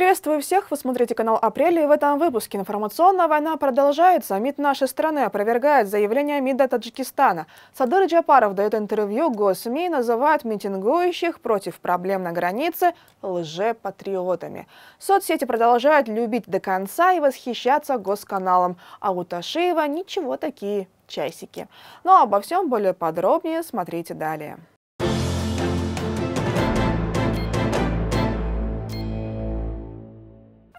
Приветствую всех! Вы смотрите канал «Апрель» и в этом выпуске информационная война продолжается. МИД нашей страны опровергает заявление МИДа Таджикистана. Садыр Джапаров дает интервью госсми и называет митингующих против проблем на границе лжепатриотами. Соцсети продолжают любить до конца и восхищаться госканалом, а у Ташиева ничего такие часики. Но обо всем более подробнее смотрите далее.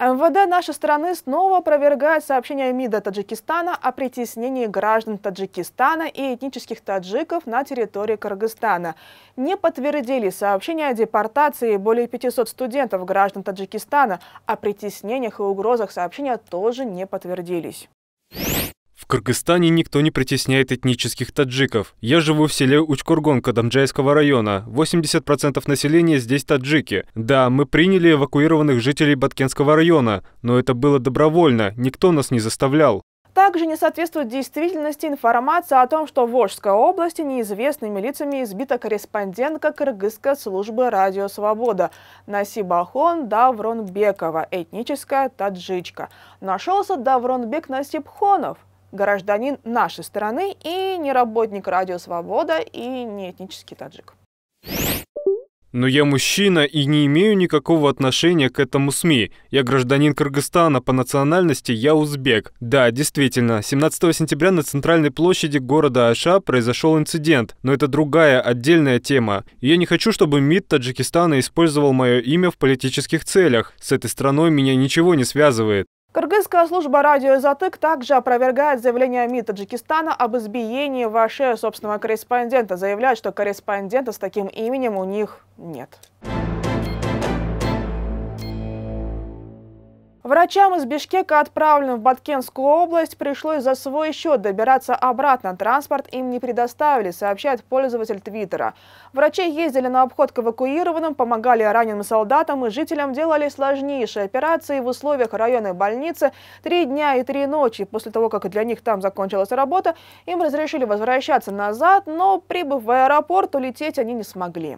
МВД нашей страны снова опровергает сообщение МИДа Таджикистана о притеснении граждан Таджикистана и этнических таджиков на территории Кыргызстана. Не подтвердили сообщения о депортации более 500 студентов граждан Таджикистана, о притеснениях и угрозах сообщения тоже не подтвердились. В Кыргызстане никто не притесняет этнических таджиков. Я живу в селе Учкургон Кадамджайского района. 80% населения здесь таджики. Да, мы приняли эвакуированных жителей Баткенского района, но это было добровольно, никто нас не заставлял. Также не соответствует действительности информация о том, что в Волжской области неизвестными лицами избита корреспондентка Кыргызской службы «Радио Свобода» Насибахон Давронбекова, этническая таджичка. Нашелся Давронбек Насибхонов – гражданин нашей страны и не работник Радио Свобода и не этнический таджик. Но я мужчина и не имею никакого отношения к этому СМИ. Я гражданин Кыргызстана, по национальности я узбек. Да, действительно, 17 сентября на центральной площади города Аша произошел инцидент, но это другая, отдельная тема. И я не хочу, чтобы МИД Таджикистана использовал мое имя в политических целях. С этой страной меня ничего не связывает. Кыргызская служба радио «Затык» также опровергает заявление МИД Таджикистана об избиении вашего собственного корреспондента, заявляя, что корреспондента с таким именем у них нет. Врачам из Бишкека, отправленным в Баткенскую область, пришлось за свой счет добираться обратно. Транспорт им не предоставили, сообщает пользователь Твиттера. Врачи ездили на обход к эвакуированным, помогали раненым солдатам и жителям делали сложнейшие операции в условиях районной больницы три дня и три ночи. После того, как для них там закончилась работа, им разрешили возвращаться назад, но, прибыв в аэропорт, улететь они не смогли.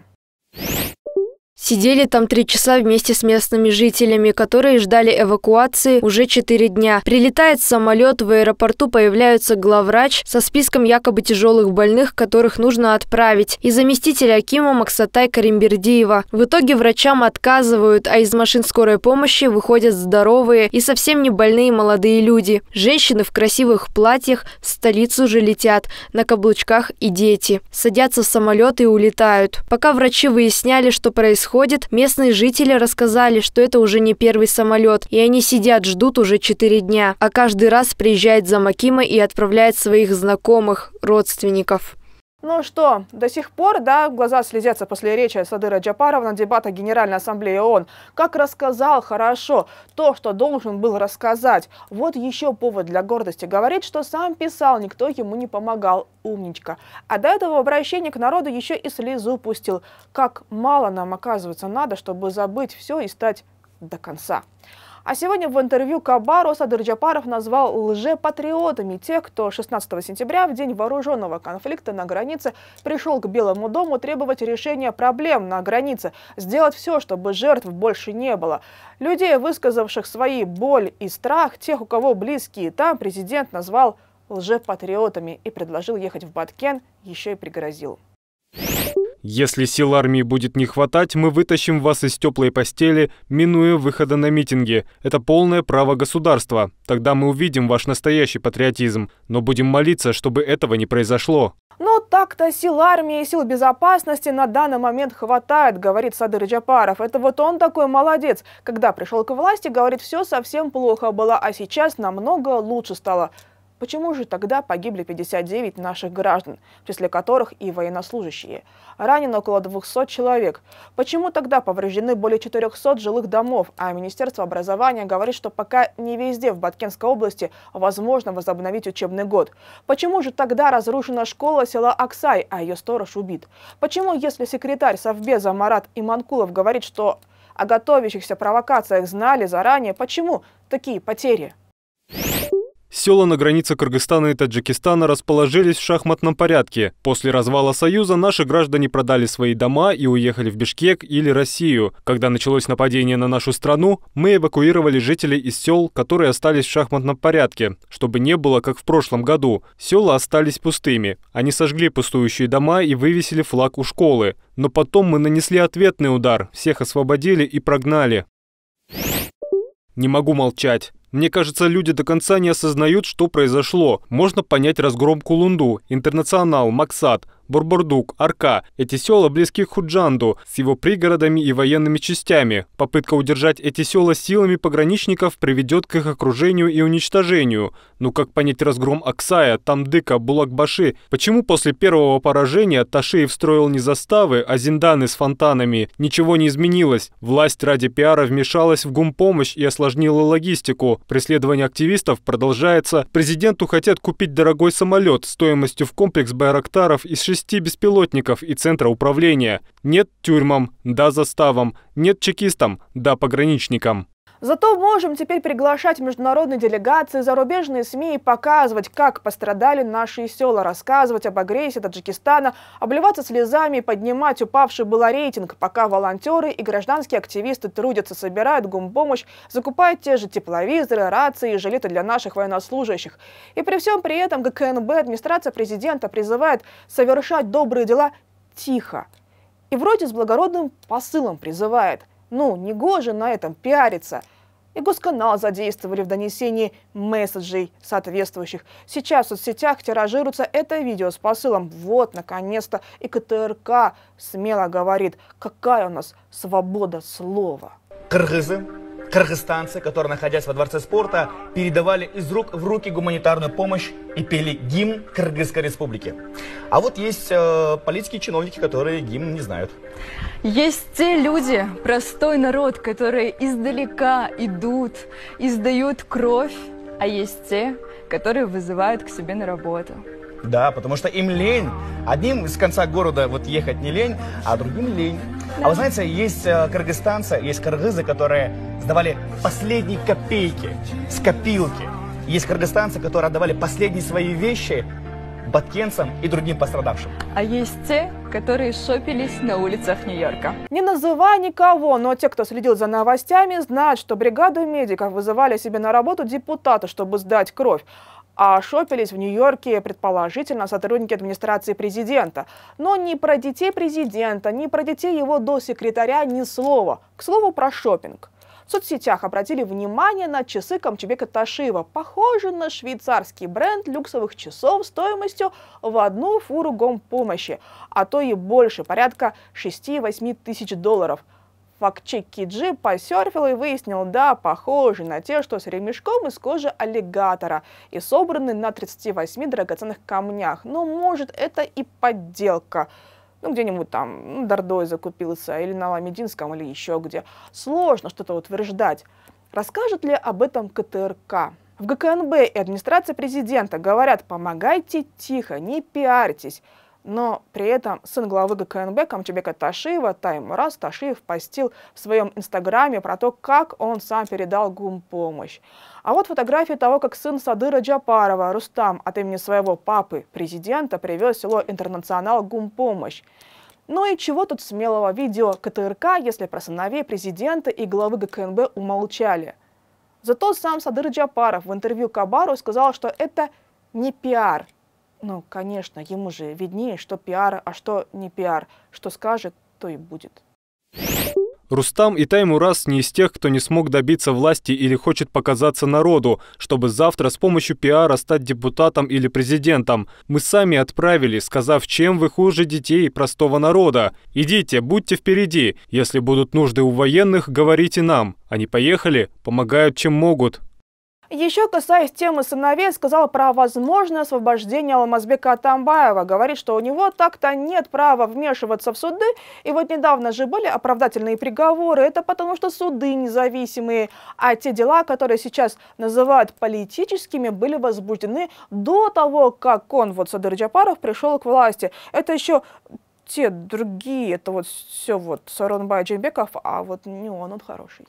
Сидели там три часа вместе с местными жителями, которые ждали эвакуации уже четыре дня. Прилетает самолет, в аэропорту появляется главврач со списком якобы тяжелых больных, которых нужно отправить, и заместитель Акима Максатай Каримбердиева. В итоге врачам отказывают, а из машин скорой помощи выходят здоровые и совсем не больные молодые люди. Женщины в красивых платьях в столицу же летят, на каблучках и дети. Садятся в самолет и улетают. Пока врачи выясняли, что происходит, происходит, местные жители рассказали, что это уже не первый самолет, и они сидят, ждут уже четыре дня, а каждый раз приезжает за Макима и отправляет своих знакомых, родственников. Ну что, до сих пор, да, глаза слезятся после речи Садыра Джапарова на дебатах Генеральной Ассамблеи ООН. Как рассказал хорошо то, что должен был рассказать. Вот еще повод для гордости. Говорит, что сам писал, никто ему не помогал. Умничка. А до этого обращение к народу еще и слезу пустил. Как мало нам, оказывается, надо, чтобы забыть все и стать до конца. А сегодня в интервью Кабару Садырджапаров назвал лжепатриотами тех, кто 16 сентября, в день вооруженного конфликта на границе, пришел к Белому дому требовать решения проблем на границе, сделать все, чтобы жертв больше не было. Людей, высказавших свои боль и страх, тех, у кого близкие там, президент назвал лжепатриотами и предложил ехать в Баткен, еще и пригрозил. Если сил армии будет не хватать, мы вытащим вас из теплой постели, минуя выхода на митинги. Это полное право государства. Тогда мы увидим ваш настоящий патриотизм. Но будем молиться, чтобы этого не произошло. Но так-то сил армии и сил безопасности на данный момент хватает, говорит Садыр Джапаров. Это вот он такой молодец. Когда пришел к власти, говорит, все совсем плохо было, а сейчас намного лучше стало. Почему же тогда погибли 59 наших граждан, в числе которых и военнослужащие? Ранено около 200 человек. Почему тогда повреждены более 400 жилых домов, а Министерство образования говорит, что пока не везде в Баткенской области возможно возобновить учебный год? Почему же тогда разрушена школа села Аксай, а ее сторож убит? Почему, если секретарь Совбеза Марат Иманкулов говорит, что о готовящихся провокациях знали заранее, почему такие потери? Села на границе Кыргызстана и Таджикистана расположились в шахматном порядке. После развала Союза наши граждане продали свои дома и уехали в Бишкек или Россию. Когда началось нападение на нашу страну, мы эвакуировали жителей из сел, которые остались в шахматном порядке, чтобы не было, как в прошлом году. Села остались пустыми. Они сожгли пустующие дома и вывесили флаг у школы. Но потом мы нанесли ответный удар, всех освободили и прогнали. Не могу молчать. Мне кажется, люди до конца не осознают, что произошло. Можно понять разгром Кулунду, Интернационал, Максат, Борбордук, Арка. Эти села близки к Худжанду с его пригородами и военными частями. Попытка удержать эти села силами пограничников приведет к их окружению и уничтожению. Но ну как понять разгром Аксая, Тамдыка, Булакбаши? Почему после первого поражения Ташиев строил не заставы, а зинданы с фонтанами? Ничего не изменилось. Власть ради пиара вмешалась в гумпомощь и осложнила логистику. Преследование активистов продолжается. Президенту хотят купить дорогой самолет стоимостью в комплекс Байрактаров из 60 части беспилотников и центра управления. Нет тюрьмам, да заставам. Нет чекистам, да пограничникам. Зато можем теперь приглашать международные делегации, зарубежные СМИ и показывать, как пострадали наши села, рассказывать об агрессии Таджикистана, обливаться слезами и поднимать упавший был рейтинг, пока волонтеры и гражданские активисты трудятся, собирают гумпомощь, закупают те же тепловизоры, рации и жилеты для наших военнослужащих. И при всем при этом ГКНБ администрация президента призывает совершать добрые дела тихо. И вроде с благородным посылом призывает. Ну, не гоже на этом пиариться – и Госканал задействовали в донесении месседжей соответствующих. Сейчас в соцсетях тиражируется это видео с посылом. Вот, наконец-то, и КТРК смело говорит, какая у нас свобода слова. Кыргызы Кыргызстанцы, которые, находясь во Дворце спорта, передавали из рук в руки гуманитарную помощь и пели гимн Кыргызской республики. А вот есть э, политики чиновники, которые гимн не знают. Есть те люди, простой народ, которые издалека идут, издают кровь, а есть те, которые вызывают к себе на работу. Да, потому что им лень. Одним из конца города вот ехать не лень, а другим лень. А вы знаете, есть э, кыргызстанцы, есть кыргызы, которые сдавали последние копейки с копилки. Есть кыргызстанцы, которые отдавали последние свои вещи баткенцам и другим пострадавшим. А есть те, которые шопились на улицах Нью-Йорка. Не называя никого, но те, кто следил за новостями, знают, что бригаду медиков вызывали себе на работу депутаты, чтобы сдать кровь а шопились в Нью-Йорке, предположительно, сотрудники администрации президента. Но ни про детей президента, ни про детей его до-секретаря ни слова. К слову, про шопинг. В соцсетях обратили внимание на часы Камчебека Ташива, похожие на швейцарский бренд люксовых часов стоимостью в одну фуру гомпомощи, а то и больше, порядка 6-8 тысяч долларов – Факчик Киджи посерфил и выяснил, да, похожи на те, что с ремешком из кожи аллигатора и собраны на 38 драгоценных камнях. Но может это и подделка ну, где-нибудь там ну, Дордой закупился, или на Ламединском, или еще где. Сложно что-то утверждать. Расскажет ли об этом КТРК? В ГКНБ и администрация президента говорят, помогайте тихо, не пиарьтесь но при этом сын главы ГКНБ Камчебека Ташиева Тайм Мураз Ташиев постил в своем инстаграме про то, как он сам передал ГУМ помощь. А вот фотографии того, как сын Садыра Джапарова, Рустам, от имени своего папы, президента, привез в село Интернационал ГУМ помощь. Ну и чего тут смелого видео КТРК, если про сыновей президента и главы ГКНБ умолчали? Зато сам Садыр Джапаров в интервью Кабару сказал, что это не пиар, ну, конечно, ему же виднее, что пиар, а что не пиар. Что скажет, то и будет. Рустам и Таймурас не из тех, кто не смог добиться власти или хочет показаться народу, чтобы завтра с помощью пиара стать депутатом или президентом. Мы сами отправили, сказав, чем вы хуже детей простого народа. Идите, будьте впереди. Если будут нужды у военных, говорите нам. Они поехали, помогают чем могут. Еще касаясь темы сыновей, сказал про возможное освобождение Алмазбека Атамбаева. Говорит, что у него так-то нет права вмешиваться в суды. И вот недавно же были оправдательные приговоры. Это потому, что суды независимые. А те дела, которые сейчас называют политическими, были возбуждены до того, как он, вот Садыр Джапаров, пришел к власти. Это еще те другие, это вот все вот Саронбай Джейбеков, а вот не он, он хороший.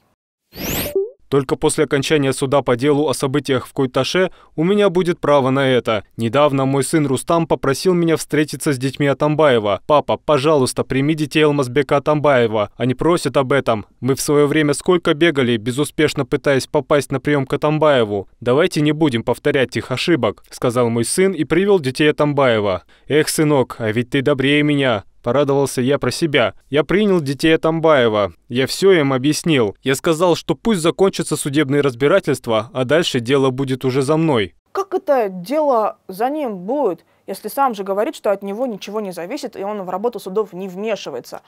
Только после окончания суда по делу о событиях в Куйташе у меня будет право на это. Недавно мой сын Рустам попросил меня встретиться с детьми Атамбаева. Папа, пожалуйста, прими детей Алмазбека Атамбаева. Они просят об этом. Мы в свое время сколько бегали, безуспешно пытаясь попасть на прием к Атамбаеву. Давайте не будем повторять их ошибок, сказал мой сын и привел детей Атамбаева. Эх, сынок, а ведь ты добрее меня. Порадовался я про себя. Я принял детей Атамбаева. Я все им объяснил. Я сказал, что пусть закончатся судебные разбирательства, а дальше дело будет уже за мной. Как это дело за ним будет, если сам же говорит, что от него ничего не зависит, и он в работу судов не вмешивается?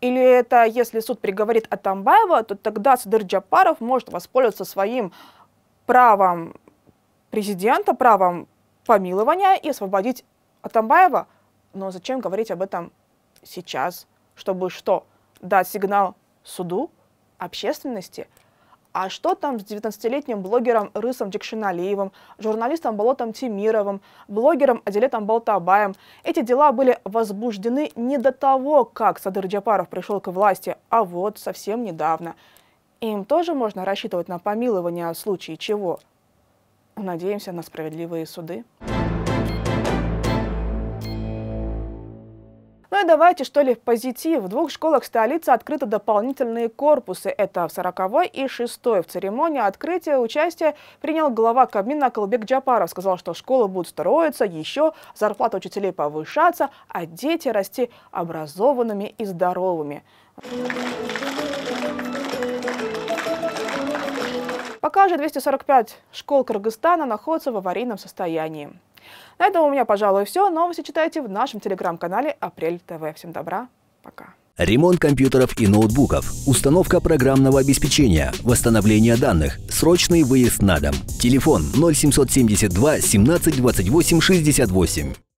Или это если суд приговорит Атамбаева, то тогда Садыр Джапаров может воспользоваться своим правом президента, правом помилования и освободить Атамбаева – но зачем говорить об этом сейчас, чтобы что? Дать сигнал суду, общественности? А что там с 19-летним блогером Рысом Джекшиналиевым, журналистом Болотом Тимировым, блогером Аделетом Болтабаем? Эти дела были возбуждены не до того, как Садыр Джапаров пришел к власти, а вот совсем недавно. Им тоже можно рассчитывать на помилование в случае чего. Надеемся на справедливые суды. Ну давайте, что ли, в позитив. В двух школах столицы открыты дополнительные корпусы. Это в 40 и 6 В церемонии открытия участие принял глава Кабмина Колбек Джапаров. Сказал, что школы будут строиться еще, зарплата учителей повышаться, а дети расти образованными и здоровыми. Пока же 245 школ Кыргызстана находятся в аварийном состоянии. На этом у меня, пожалуй, все. Новости читайте в нашем телеграм-канале «Апрель ТВ». Всем добра, пока. Ремонт компьютеров и ноутбуков, установка программного обеспечения, восстановление данных, срочный выезд на дом. Телефон 0772 17 28 68.